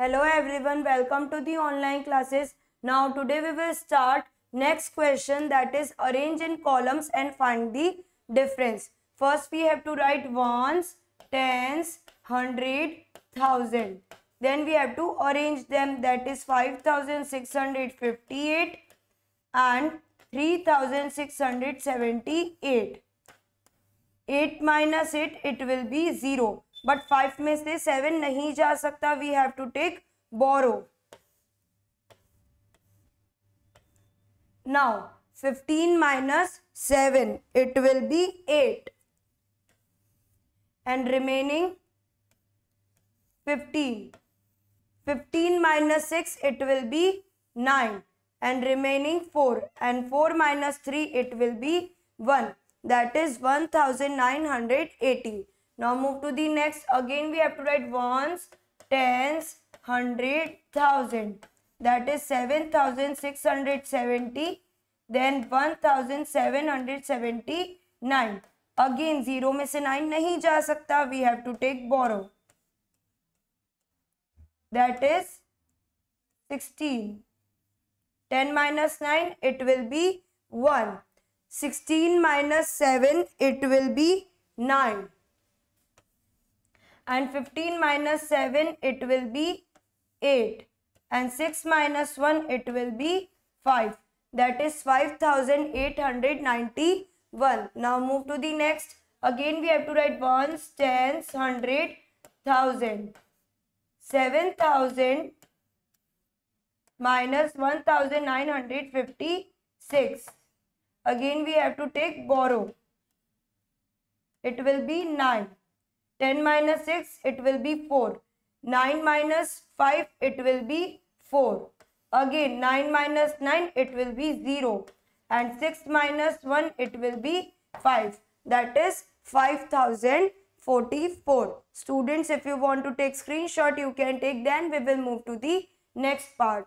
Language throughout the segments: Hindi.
Hello everyone, welcome to the online classes. Now today we will start next question that is arrange in columns and find the difference. First we have to write ones, tens, hundred, thousand. Then we have to arrange them that is 5658 and 3678. 8 minus 8 it will be 0. But five में से सेवन नहीं जा सकता we have to take borrow now fifteen minus seven it will be eight and remaining fifteen fifteen minus six it will be nine four minus three it will be one that is one thousand nine hundred eighty Now move to the next. Again we have to write ones, tens, hundred, thousand. That is 7670. Then 1779. Again 0 में से 9 नहीं जा सकता. We have to take borrow. That is 16. 10 minus 9, it will be 1. 16 minus 7, it will be 9 and 15 minus 7 it will be 8 and 6 minus 1 it will be 5 that is 5891 now move to the next again we have to write ones tens hundred thousand seven thousand minus 1956 again we have to take borrow it will be 9 10 minus 6, it will be 4. 9 minus 5, it will be 4. Again, 9 minus 9, it will be 0. And 6 minus 1, it will be 5. That is 5044. Students, if you want to take screenshot, you can take. Then we will move to the next part.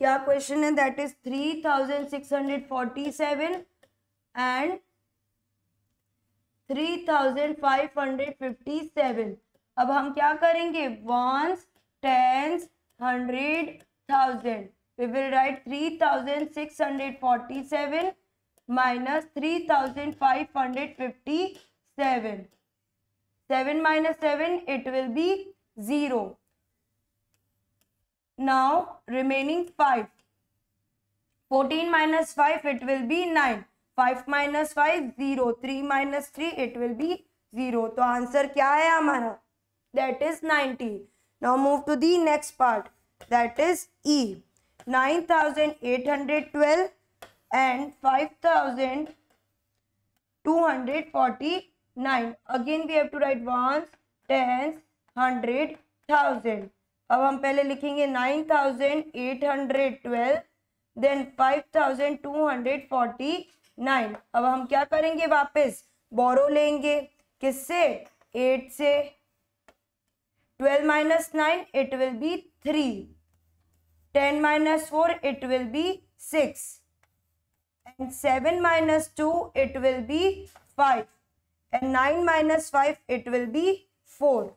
क्या क्वेश्चन है that is three thousand six hundred forty seven and three thousand five hundred fifty seven अब हम क्या करेंगे ones tens hundred thousand we will write three thousand six hundred forty seven minus three thousand five hundred fifty seven seven minus seven it will be zero Now remaining 5. 14 minus 5 it will be 9. 5 minus 5 0. 3 minus 3 it will be 0. So answer क्या है हमारा That is 90. Now move to the next part. That is E. 9812 and 5249. Again we have to write ones, tens, hundred, thousand. अब हम पहले लिखेंगे nine thousand eight hundred twelve then five thousand two hundred forty nine अब हम क्या करेंगे वापस बोरो लेंगे किससे एट से twelve minus nine it will be three ten minus four it will be six and seven minus two it will be five and nine minus five it will be four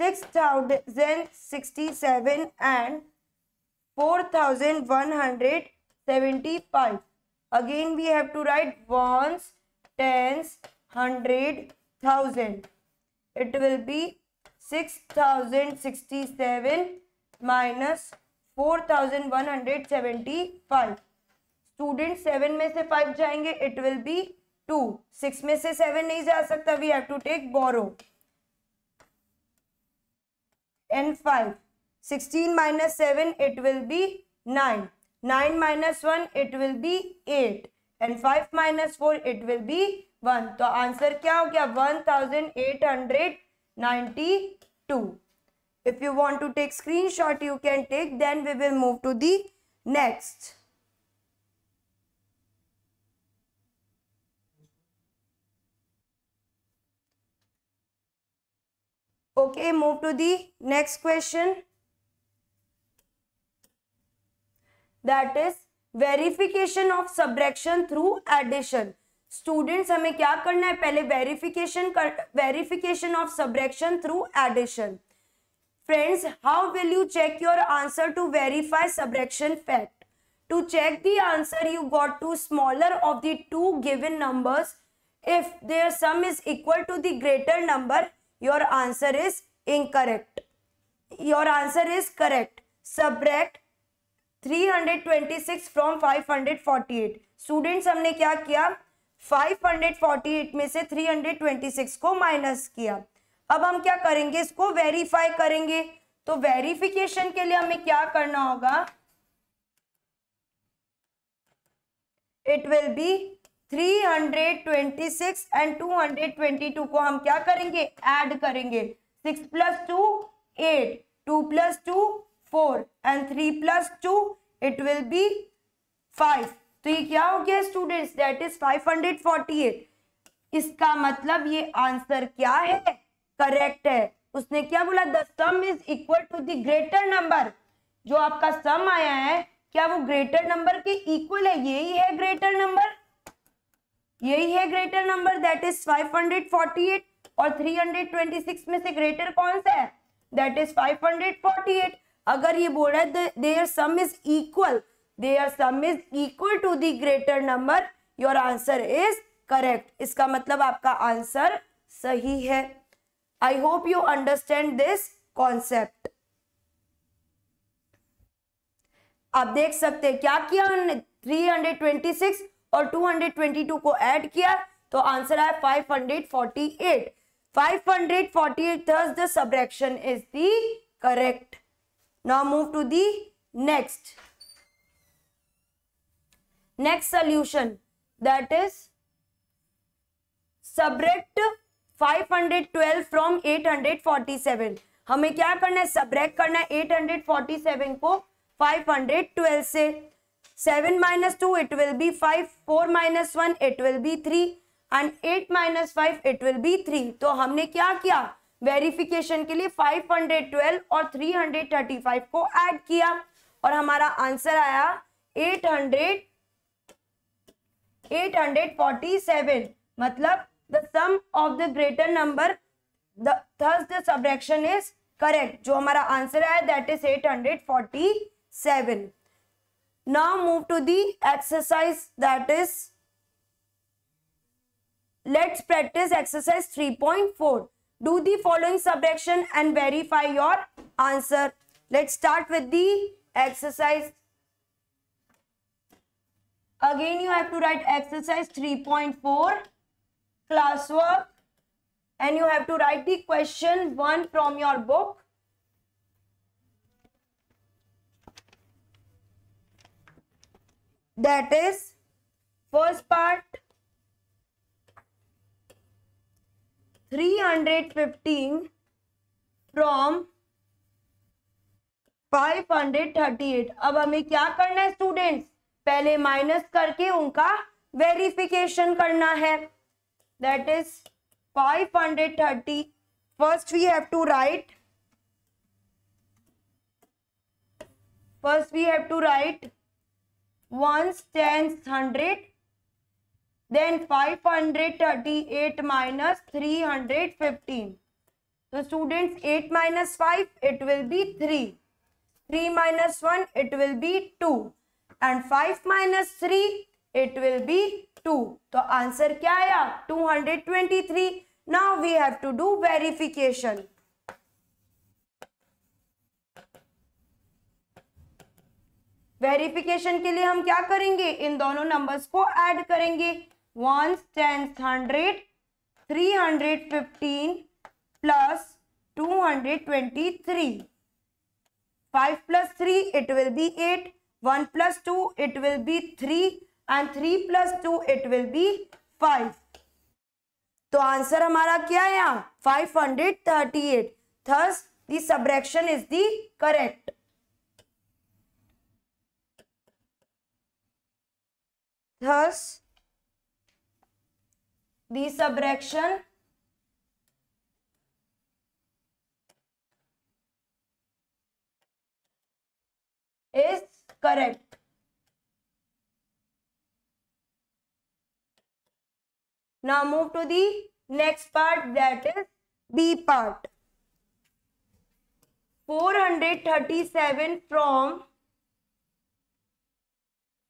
six thousand sixty seven and four thousand one hundred seventy five again we have to write ones tens hundred thousand sixty seven minus four thousand one hundred seventy five student seven में से फाइव जाएंगे it will be two six में से सेवन नहीं जा सकता we have to take borrow and 5. 16 minus 7, it will be 9. 9 minus 1, it will be 8. And five minus four it will be one तो आंसर क्या हो गया one thousand eight hundred ninety two if you want to take screenshot you can take then we will move to the next Okay, move to the next question. That is verification of subtraction through addition. Students, हमें क्या करना है पहले verification verification of subtraction through addition. Friends, how will you check your answer to verify subtraction fact? To check the answer, you got to smaller of the two given numbers. If their sum is equal to the greater number, your answer is incorrect your answer is correct subtract 326 from 548 students हमने क्या किया 548 में से 326 को माइनस किया अब हम क्या करेंगे इसको वेरीफाई करेंगे तो वेरिफिकेशन के लिए हमें क्या करना होगा इट विल बी 326 एंड 222 को हम क्या करेंगे ऐड करेंगे 6 plus two eight two plus two four and three plus two it will be five तो ये क्या हो गया स्टूडेंट्स दैट इज 548 इसका मतलब ये आंसर क्या है करेक्ट है उसने क्या बोला the sum is equal to the greater number जो आपका सम आया है क्या वो ग्रेटर नंबर के इक्वल है यही है ग्रेटर नंबर यही है ग्रेटर नंबर दैट इज 548 और 326 में से ग्रेटर कौन सा है दैट इज 548 अगर ये बोल रहा है there sum is equal there sum is equal to the greater number your answer is correct इसका मतलब आपका आंसर सही है I hope you understand this concept आप देख सकते हैं क्या किया 326 और 222 को ऐड किया तो आंसर आया 548 548 thus the subtraction is the correct now move to the next next solution that is subtract 512 from 847 हमें क्या करना है सबरेक्ट करना है 847 को 512 से seven minus two it will be five four minus one it will be three and eight minus five it will be three तो हमने क्या किया वेरिफिकेशन के लिए 512 और 335 को ऐड किया और हमारा आंसर आया 800 847 मतलब the sum of the greater number the thus the subtraction is correct जो हमारा आंसर आया that is 847 Now move to the exercise that is let's practice exercise 3.4. Do the following subtraction and verify your answer. Let's start with the exercise. Again you have to write exercise 3.4 classwork and you have to write the question 1 from your book that is first part 315 from 538 अब हमें क्या करना है स्टूडेंट्स पहले माइनस करके उनका वेरिफिकेशन करना है that is 530 first we have to write first we have to write ones tens hundred then five hundred thirty eight minus three hundred fifteen तो students eight minus five it will be three three minus one it will be two and five minus three it will be two तो आंसर क्या आया two hundred twenty three now we have to do verification verification के लिए हम क्या करेंगे इन दोनों नंबर्स को ऐड करेंगे one tenth hundred three hundred fifteen plus two hundred twenty three five plus three it will be eight one plus two it will be three and three plus two it will be five तो आंसर हमारा क्या है यहाँ five hundred thirty eight thus the subtraction is the correct Thus, the subtraction is correct. Now move to the next part that is B part. 437 from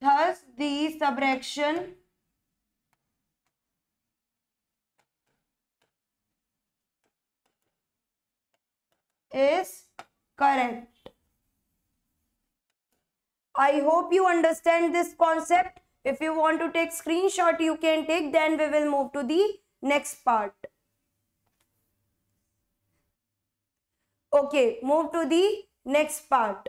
Thus, the subtraction is correct. I hope you understand this concept. If you want to take screenshot, you can take. Then we will move to the next part. Okay, move to the next part.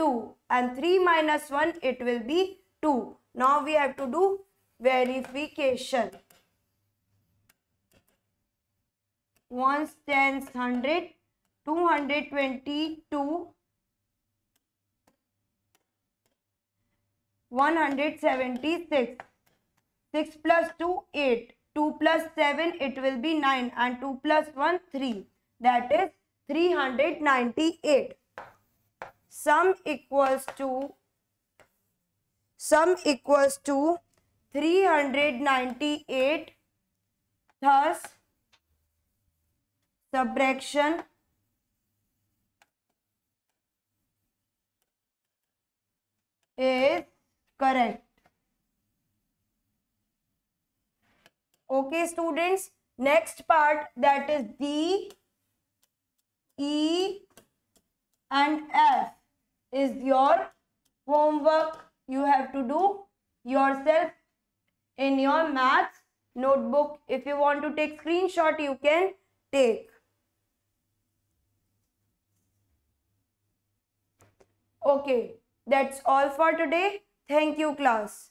2 and 3 minus 1 it will be 2. Now we have to do verification. Once, tens, hundred, two hundred twenty-two, one hundred seventy-six. Six plus two, eight. Two plus seven, it will be nine, and two plus one, three. That is three hundred ninety-eight sum equals to sum equals to 398 thus subtraction is correct okay students next part that is d e and f is your homework you have to do yourself in your maths notebook. If you want to take screenshot, you can take. Okay, that's all for today. Thank you class.